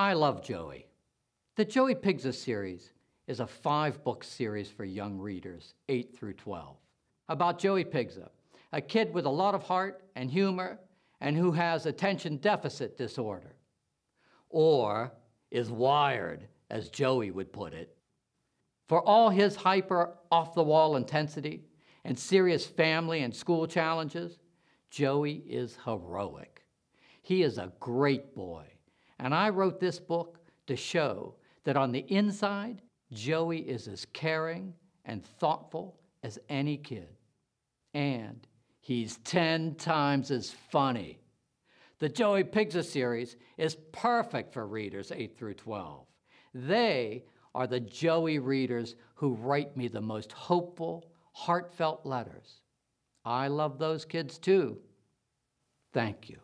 I love Joey. The Joey Pigza series is a five book series for young readers, 8 through 12, about Joey Pigza, a kid with a lot of heart and humor and who has attention deficit disorder, or is wired, as Joey would put it. For all his hyper, off the wall intensity and serious family and school challenges, Joey is heroic. He is a great boy and I wrote this book to show that on the inside, Joey is as caring and thoughtful as any kid. And he's 10 times as funny. The Joey Pigza series is perfect for readers 8 through 12. They are the Joey readers who write me the most hopeful, heartfelt letters. I love those kids too. Thank you.